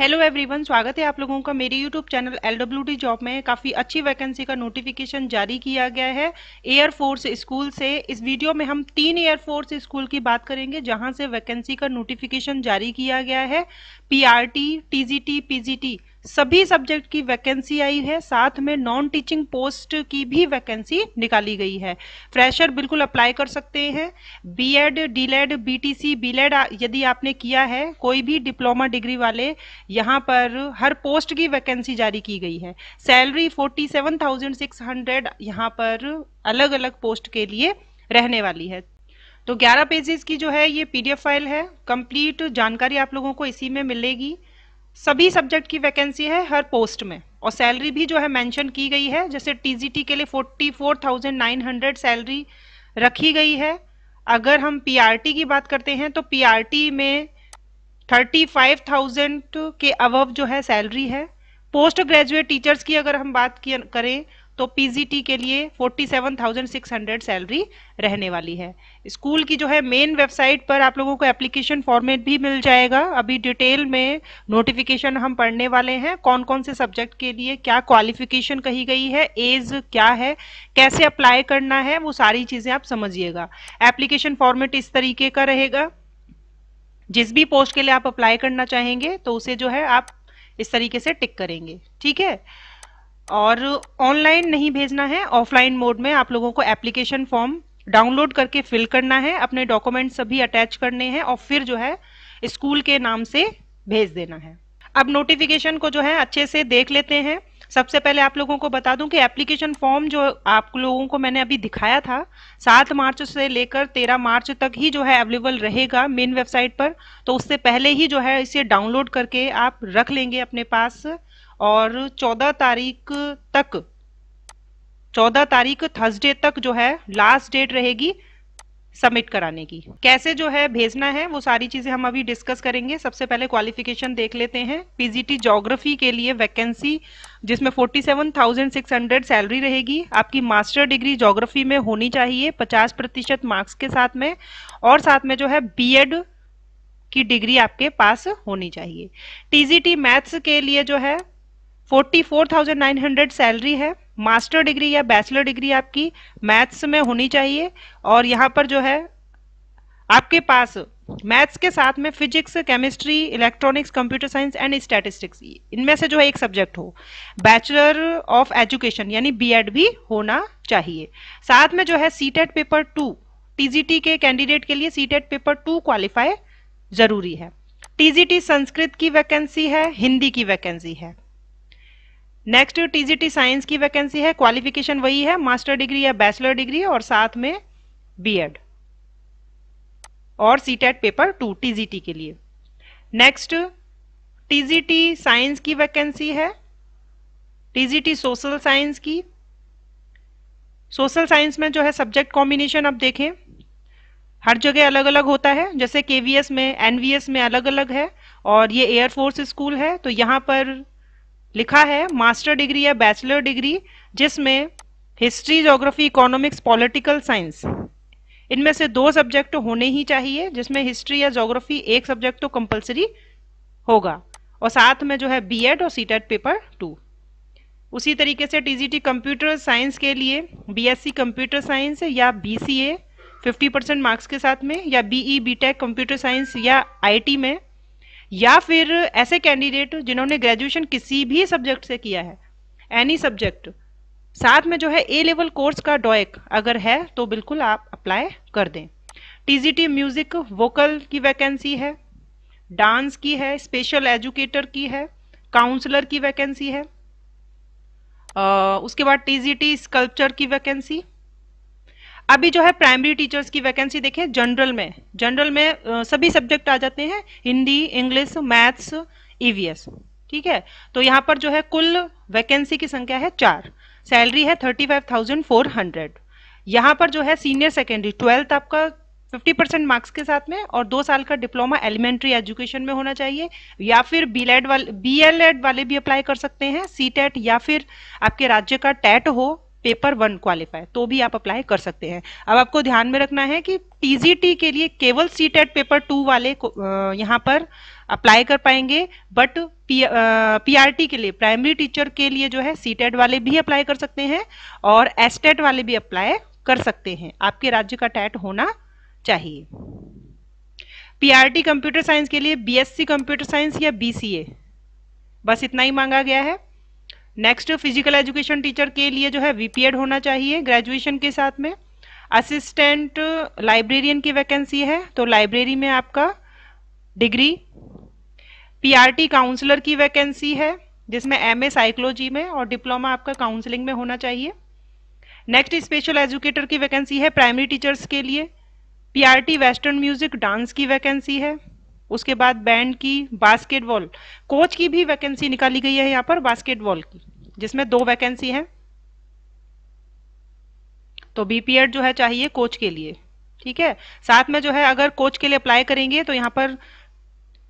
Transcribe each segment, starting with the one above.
hello everyone स्वागत है आप लोगों का मेरी यूट्यूब चैनल डी जॉब में काफ़ी अच्छी वैकेंसी का नोटिफिकेशन जारी किया गया है एयर फोर्स स्कूल से इस वीडियो में हम तीन एयर फोर्स स्कूल की बात करेंगे जहां से वैकेंसी का नोटिफिकेशन जारी किया गया है पीआरटी टीजीटी पीजीटी सभी सब्जेक्ट की वैकेंसी आई है साथ में नॉन टीचिंग पोस्ट की भी वैकेंसी निकाली गई है फ्रेशर बिल्कुल अप्लाई कर सकते हैं बीएड डीलेड बीटीसी बीलेड यदि आपने किया है कोई भी डिप्लोमा डिग्री वाले यहाँ पर हर पोस्ट की वैकेंसी जारी की गई है salary forty seven thousand six hundred यहाँ पर अलग अलग पोस्ट के लिए रहने वाली है तो ग्यारह पेजेस की जो है ये पीडीएफ फाइल है कंप्लीट जानकारी आप लोगों को इसी में मिलेगी सभी सब्जेक्ट की वैकेंसी है हर पोस्ट में और सैलरी भी जो है मेंशन की गई है जैसे टीजीटी के लिए 44,900 सैलरी रखी गई है अगर हम पीआरटी की बात करते हैं तो पीआरटी में 35,000 के अवव जो है सैलरी है पोस्ट ग्रेजुएट टीचर्स की अगर हम बात करें तो पीजीटी के लिए 47,600 सैलरी रहने वाली है स्कूल की जो है मेन वेबसाइट पर आप लोगों को एप्लीकेशन फॉर्मेट भी मिल जाएगा अभी डिटेल में नोटिफिकेशन हम पढ़ने वाले हैं कौन कौन से सब्जेक्ट के लिए क्या क्वालिफिकेशन कही गई है एज क्या है कैसे अप्लाई करना है वो सारी चीज़ें आप समझिएगा एप्लीकेशन फॉर्मेट इस तरीके का रहेगा जिस भी पोस्ट के लिए आप अप्लाई करना चाहेंगे तो उसे जो है आप इस तरीके से टिक करेंगे ठीक है और ऑनलाइन नहीं भेजना है ऑफलाइन मोड में आप लोगों को एप्लीकेशन फॉर्म डाउनलोड करके फिल करना है अपने डॉक्यूमेंट सभी अटैच करने हैं और फिर जो है स्कूल के नाम से भेज देना है अब नोटिफिकेशन को जो है अच्छे से देख लेते हैं सबसे पहले आप लोगों को बता दूं कि एप्लीकेशन फॉर्म जो आप लोगों को मैंने अभी दिखाया था सात मार्च से लेकर तेरह मार्च तक ही जो है अवेलेबल रहेगा मेन वेबसाइट पर तो उससे पहले ही जो है इसे डाउनलोड करके आप रख लेंगे अपने पास और 14 तारीख तक 14 तारीख थर्सडे तक जो है लास्ट डेट रहेगी सबमिट कराने की कैसे जो है भेजना है वो सारी चीजें हम अभी डिस्कस करेंगे सबसे पहले क्वालिफिकेशन देख लेते हैं पीजीटी जोग्राफी के लिए वैकेंसी जिसमें 47,600 सैलरी रहेगी आपकी मास्टर डिग्री जोग्राफी में होनी चाहिए 50 प्रतिशत मार्क्स के साथ में और साथ में जो है बी की डिग्री आपके पास होनी चाहिए टीजीटी मैथ्स के लिए जो है 44,900 सैलरी है मास्टर डिग्री या बैचलर डिग्री आपकी मैथ्स में होनी चाहिए और यहाँ पर जो है आपके पास मैथ्स के साथ में physics chemistry electronics computer science and statistics इनमें से जो है एक सब्जेक्ट हो बैचलर ऑफ एजुकेशन यानी बीएड भी होना चाहिए साथ में जो है सीटेट पेपर टू टीजीटी के कैंडिडेट के लिए सीटेट पेपर टू क्वालिफाई जरूरी है टीजीटी संस्कृत की वैकेंसी है हिंदी की वैकेंसी है नेक्स्ट टीजीटी साइंस की वैकेंसी है क्वालिफिकेशन वही है मास्टर डिग्री या बैचलर डिग्री और साथ में बीएड और सीटेट पेपर टू टीजीटी के लिए नेक्स्ट टीजीटी साइंस की वैकेंसी है टीजीटी सोशल साइंस की सोशल साइंस में जो है सब्जेक्ट कॉम्बिनेशन अब देखें हर जगह अलग अलग होता है जैसे केवीएस में एनवीएस में अलग अलग है और ये एयरफोर्स स्कूल है तो यहाँ पर लिखा है मास्टर डिग्री या बैचलर डिग्री जिसमें history geography economics political science इनमें से दो सब्जेक्ट होने ही चाहिए जिसमें हिस्ट्री या जोग्राफी एक सब्जेक्ट तो कंपलसरी होगा और साथ में जो है बीएड और सीटेट पेपर टू उसी तरीके से टीजीटी कंप्यूटर साइंस के लिए बीएससी कंप्यूटर साइंस या बीसीए 50 परसेंट मार्क्स के साथ में या बीई बीटेक कंप्यूटर साइंस या आईटी में या फिर ऐसे कैंडिडेट जिन्होंने ग्रेजुएशन किसी भी सब्जेक्ट से किया है एनी सब्जेक्ट साथ में जो है ए लेवल कोर्स का डॉयक अगर है तो बिल्कुल आप अप्लाई कर दें टीजीटी म्यूजिक वोकल की वैकेंसी है डांस की है स्पेशल एजुकेटर की है काउंसलर की वैकेंसी है आ, उसके बाद टीजीटी स्कल्पचर की वैकेंसी अभी जो है प्राइमरी टीचर्स की वैकेंसी देखें जनरल में जनरल में सभी सब्जेक्ट आ जाते हैं हिंदी इंग्लिश मैथ्स ईवीएस ठीक है तो यहाँ पर जो है कुल वैकेंसी की संख्या है चार सैलरी है thirty five thousand four hundred यहाँ पर जो है सीनियर सेकेंडरी ट्वेल्थ आपका फिफ्टी परसेंट मार्क्स के साथ में और दो साल का डिप्लोमा एलिमेंट्री एजुकेशन में होना चाहिए या फिर बी e वाले बी e वाले भी अप्लाई कर सकते हैं सी e या फिर आपके राज्य का टैट हो पेपर वन क्वालिफाई तो भी आप अप्लाई कर सकते हैं अब आपको ध्यान में रखना है कि टीजीटी के लिए केवल सी टेट पेपर टू वाले यहाँ पर अप्लाई कर पाएंगे बट पीआरटी के लिए प्राइमरी टीचर के लिए जो है सी टेट वाले भी अप्लाई कर सकते हैं और एसटेट वाले भी अप्लाई कर सकते हैं आपके राज्य का टैट होना चाहिए पीआरटी कंप्यूटर साइंस के लिए बीएससी कंप्यूटर साइंस या बीसीए बस इतना ही मांगा गया है नेक्स्ट फिजिकल एजुकेशन टीचर के लिए जो है वीपीएड होना चाहिए ग्रेजुएशन के साथ में असिस्टेंट लाइब्रेरियन की वैकेंसी है तो लाइब्रेरी में आपका डिग्री पीआरटी काउंसलर की वैकेंसी है जिसमें एमए साइकोलॉजी में और डिप्लोमा आपका काउंसलिंग में होना चाहिए नेक्स्ट स्पेशल एजुकेटर की वैकेंसी है प्राइमरी टीचर्स के लिए पीआरटी वेस्टर्न म्यूजिक डांस की वैकेंसी है उसके बाद बैंड की बास्केटबॉल कोच की भी वैकेंसी निकाली गई है यहाँ पर बास्केटबॉल की जिसमें दो वैकेंसी है तो बीपीएड जो है चाहिए कोच के लिए ठीक है साथ में जो है अगर कोच के लिए अप्लाई करेंगे तो यहाँ पर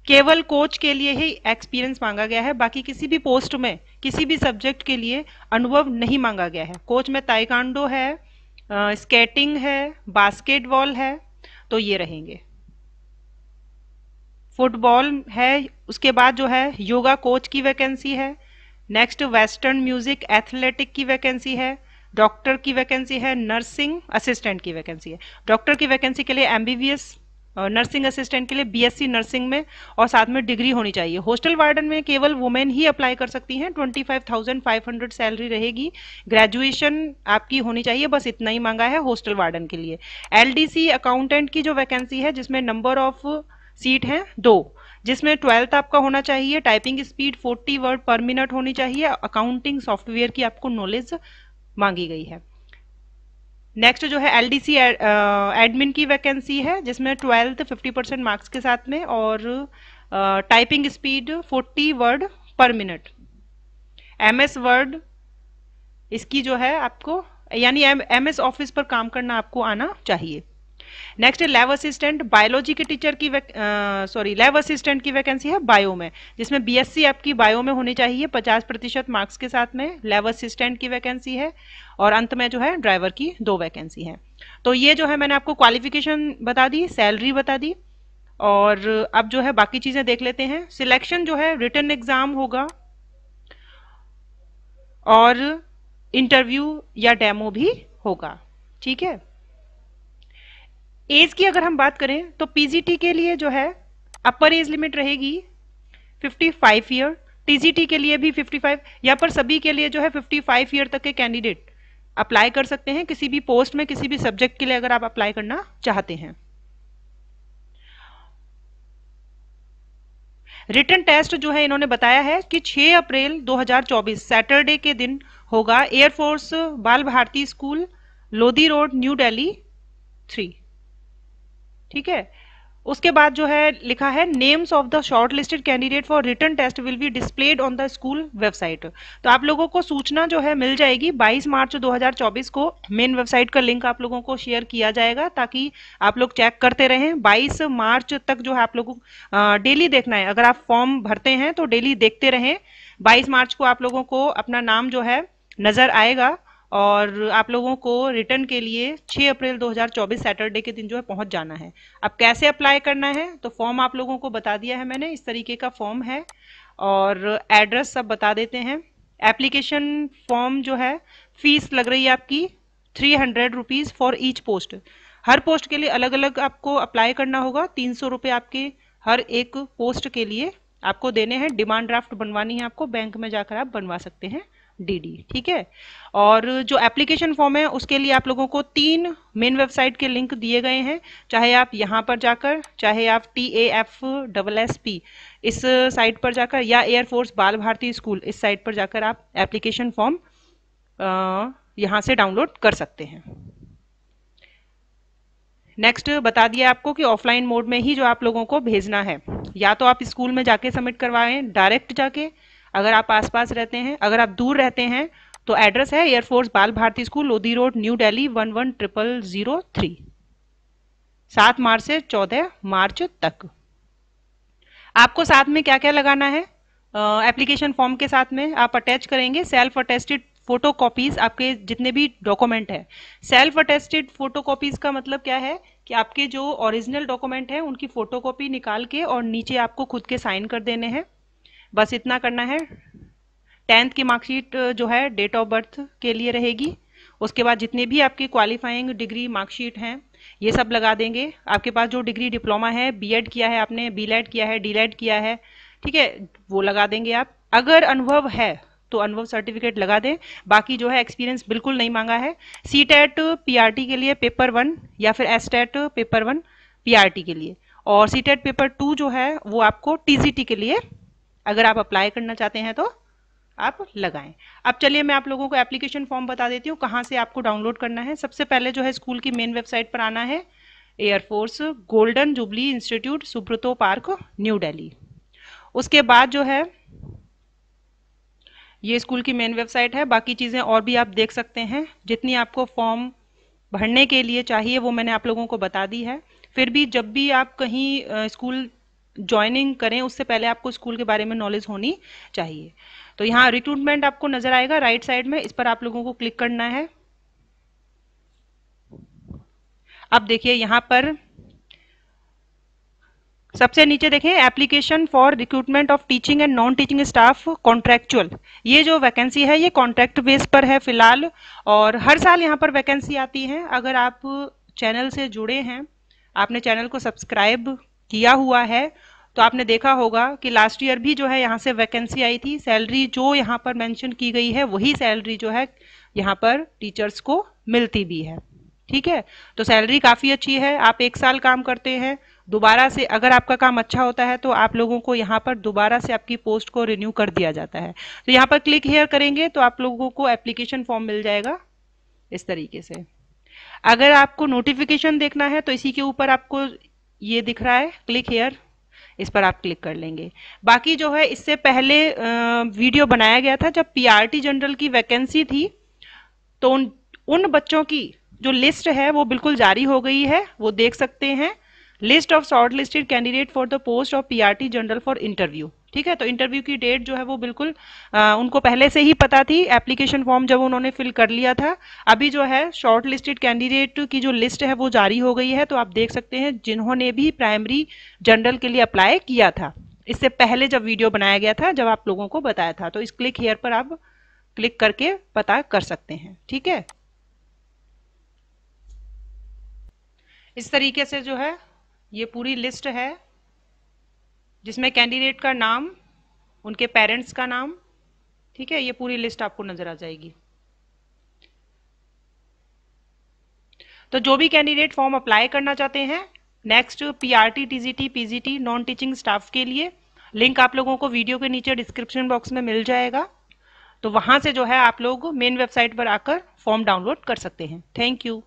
केवल कोच के लिए ही एक्सपीरियंस मांगा गया है बाकी किसी भी पोस्ट में किसी भी सब्जेक्ट के लिए अनुभव नहीं मांगा गया है कोच में ताइकांडो है स्केटिंग है बास्केटबॉल है तो ये रहेंगे फुटबॉल है उसके बाद जो है योगा कोच की वैकेंसी है नेक्स्ट वेस्टर्न म्यूजिक एथलेटिक की वैकेंसी है डॉक्टर की वैकेंसी है नर्सिंग असिस्टेंट की वैकेंसी है डॉक्टर की वैकेंसी के लिए एमबीबीएस नर्सिंग असिस्टेंट के लिए बीएससी नर्सिंग में और साथ में डिग्री होनी चाहिए हॉस्टल वार्डन में केवल वुमेन ही अप्लाई कर सकती हैं 25,500 सैलरी रहेगी ग्रेजुएशन आपकी होनी चाहिए बस इतना ही मांगा है हॉस्टल वार्डन के लिए एलडीसी अकाउंटेंट की जो वैकेंसी है जिसमें नंबर ऑफ सीट है दो जिसमें ट्वेल्थ आपका होना चाहिए typing speed 40 word per minute होनी चाहिए अकाउंटिंग सॉफ्टवेयर की आपको नॉलेज मांगी गई है नेक्स्ट जो है एलडीसी एडमिन की वैकेंसी है जिसमें ट्वेल्थ 50 परसेंट मार्क्स के साथ में और typing speed 40 word per minute MS word इसकी जो है आपको यानी एमएस ऑफिस पर काम करना आपको आना चाहिए नेक्स्ट है लैब असिस्टेंट बायोलॉजी के टीचर की सॉरी लैब असिस्टेंट की वैकेंसी है बायो में जिसमें बीएससी आपकी बायो में होनी चाहिए 50 प्रतिशत मार्क्स के साथ में लैब असिस्टेंट की वैकेंसी है और अंत में जो है ड्राइवर की दो वैकेंसी है तो ये जो है मैंने आपको क्वालिफिकेशन बता दी सैलरी बता दी और अब जो है बाकी चीज़ें देख लेते हैं सिलेक्शन जो है रिटर्न एग्ज़ाम होगा और इंटरव्यू या डेमो भी होगा ठीक है एज की अगर हम बात करें तो पीजीटी के लिए जो है अपर एज लिमिट रहेगी 55 ईयर टीजीटी के लिए भी 55 यहाँ पर सभी के लिए जो है 55 ईयर तक के कैंडिडेट अप्लाई कर सकते हैं किसी भी पोस्ट में किसी भी सब्जेक्ट के लिए अगर आप अप्लाई करना चाहते हैं रिटर्न टेस्ट जो है इन्होंने बताया है कि 6 अप्रैल 2024 सैटरडे के दिन होगा air force Bal Bharati school Lodhi road new Delhi three ठीक है उसके बाद जो है लिखा है names of the shortlisted candidate for return test will be displayed on the school website तो आप लोगों को सूचना जो है मिल जाएगी 22 मार्च 2024 को मेन वेबसाइट का लिंक आप लोगों को शेयर किया जाएगा ताकि आप लोग चेक करते रहें 22 मार्च तक जो है आप लोगों को डेली देखना है अगर आप फॉर्म भरते हैं तो डेली देखते रहें बाईस मार्च को आप लोगों को अपना नाम जो है नजर आएगा और आप लोगों को रिटर्न के लिए 6 अप्रैल 2024 सैटरडे के दिन जो है पहुंच जाना है अब कैसे अप्लाई करना है तो फॉर्म आप लोगों को बता दिया है मैंने इस तरीके का फॉर्म है और एड्रेस सब बता देते हैं एप्लीकेशन फॉर्म जो है फीस लग रही है आपकी three hundred rupees for each post हर पोस्ट के लिए अलग अलग आपको अप्लाई करना होगा तीन सौ रुपये आपके हर एक पोस्ट के लिए आपको देने हैं डिमांड ड्राफ्ट बनवानी है आपको बैंक में जाकर आप बनवा सकते हैं डीडी ठीक है और जो एप्लीकेशन फॉर्म है उसके लिए आप लोगों को तीन मेन वेबसाइट के लिंक दिए गए हैं चाहे आप यहाँ पर जाकर चाहे आप T A F double S P इस साइट पर जाकर या एयरफोर्स बाल भारती स्कूल इस साइट पर जाकर आप एप्लीकेशन फॉर्म यहाँ से डाउनलोड कर सकते हैं नेक्स्ट बता दिया आपको कि ऑफलाइन मोड में ही जो आप लोगों को भेजना है या तो आप स्कूल में जाके सबमिट करवाएं डायरेक्ट जाके अगर आप आसपास रहते हैं अगर आप दूर रहते हैं तो एड्रेस है air force Bal Bharati school Lodhi road new Delhi one one triple zero three सात मार्च से चौदह मार्च तक आपको साथ में क्या क्या लगाना है एप्लीकेशन फॉर्म के साथ में आप अटैच करेंगे सेल्फ अटेस्टेड फोटो कॉपीज आपके जितने भी डॉक्यूमेंट है सेल्फ अटेस्टेड फोटो कॉपीज का मतलब क्या है कि आपके जो ओरिजिनल डॉक्यूमेंट है उनकी फोटो कॉपी निकाल के और नीचे आपको खुद के साइन कर देने हैं बस इतना करना है टेंथ की मार्कशीट जो है डेट ऑफ बर्थ के लिए रहेगी उसके बाद जितने भी आपकी क्वालिफाइंग डिग्री मार्कशीट हैं ये सब लगा देंगे आपके पास जो डिग्री डिप्लोमा है बीएड किया है आपने बीलेड किया है डीलेड किया है ठीक है वो लगा देंगे आप अगर अनुभव है तो अनुभव सर्टिफिकेट लगा दें बाकी जो है एक्सपीरियंस बिल्कुल नहीं मांगा है सी टेट पी के लिए पेपर वन या फिर S TET paper one P के लिए और सी टेट पेपर टू जो है वो आपको टी के लिए अगर आप अप्लाई करना चाहते हैं तो आप लगाएं अब चलिए मैं आप लोगों को एप्लीकेशन फॉर्म बता देती हूँ कहाँ से आपको डाउनलोड करना है सबसे पहले जो है स्कूल की मेन वेबसाइट पर आना है air force golden jubilee institute Subroto park new Delhi उसके बाद जो है ये स्कूल की मेन वेबसाइट है बाकी चीज़ें और भी आप देख सकते हैं जितनी आपको फॉर्म भरने के लिए चाहिए वो मैंने आप लोगों को बता दी है फिर भी जब भी आप कहीं स्कूल ज्वाइनिंग करें उससे पहले आपको स्कूल के बारे में नॉलेज होनी चाहिए तो यहाँ रिक्रूटमेंट आपको नजर आएगा राइट साइड में इस पर आप लोगों को क्लिक करना है अब देखिए यहाँ पर सबसे नीचे देखें application for recruitment of teaching and non teaching staff contractual ये जो वैकेंसी है ये कॉन्ट्रैक्ट बेस पर है फिलहाल और हर साल यहाँ पर वैकेंसी आती है अगर आप चैनल से जुड़े हैं आपने चैनल को सब्सक्राइब किया हुआ है तो आपने देखा होगा कि लास्ट ईयर भी जो है यहाँ से वैकेंसी आई थी सैलरी जो यहाँ पर मेंशन की गई है वही सैलरी जो है यहाँ पर टीचर्स को मिलती भी है ठीक है तो सैलरी काफ़ी अच्छी है आप एक साल काम करते हैं दोबारा से अगर आपका काम अच्छा होता है तो आप लोगों को यहाँ पर दोबारा से आपकी पोस्ट को रिन्यू कर दिया जाता है तो यहाँ पर क्लिक हेयर करेंगे तो आप लोगों को एप्लीकेशन फॉर्म मिल जाएगा इस तरीके से अगर आपको नोटिफिकेशन देखना है तो इसी के ऊपर आपको ये दिख रहा है क्लिक हेयर इस पर आप क्लिक कर लेंगे बाकी जो है इससे पहले वीडियो बनाया गया था जब पीआरटी जनरल की वैकेंसी थी तो उन उन बच्चों की जो लिस्ट है वो बिल्कुल जारी हो गई है वो देख सकते हैं list of shortlisted candidate for the post of PRT general for interview ठीक है तो इंटरव्यू की डेट जो है वो बिल्कुल आ, उनको पहले से ही पता थी एप्लीकेशन फॉर्म जब उन्होंने फिल कर लिया था अभी जो है शॉर्ट लिस्टेड कैंडिडेट की जो लिस्ट है वो जारी हो गई है तो आप देख सकते हैं जिन्होंने भी प्राइमरी जनरल के लिए अप्लाई किया था इससे पहले जब वीडियो बनाया गया था जब आप लोगों को बताया था तो इस क्लिक हेयर पर आप क्लिक करके पता कर सकते हैं ठीक है इस तरीके से जो है ये पूरी लिस्ट है जिसमें कैंडिडेट का नाम उनके पेरेंट्स का नाम ठीक है ये पूरी लिस्ट आपको नजर आ जाएगी तो जो भी कैंडिडेट फॉर्म अप्लाई करना चाहते हैं next PRT TGT PGT non teaching staff के लिए लिंक आप लोगों को वीडियो के नीचे डिस्क्रिप्शन बॉक्स में मिल जाएगा तो वहां से जो है आप लोग मेन वेबसाइट पर आकर फॉर्म डाउनलोड कर सकते हैं थैंक यू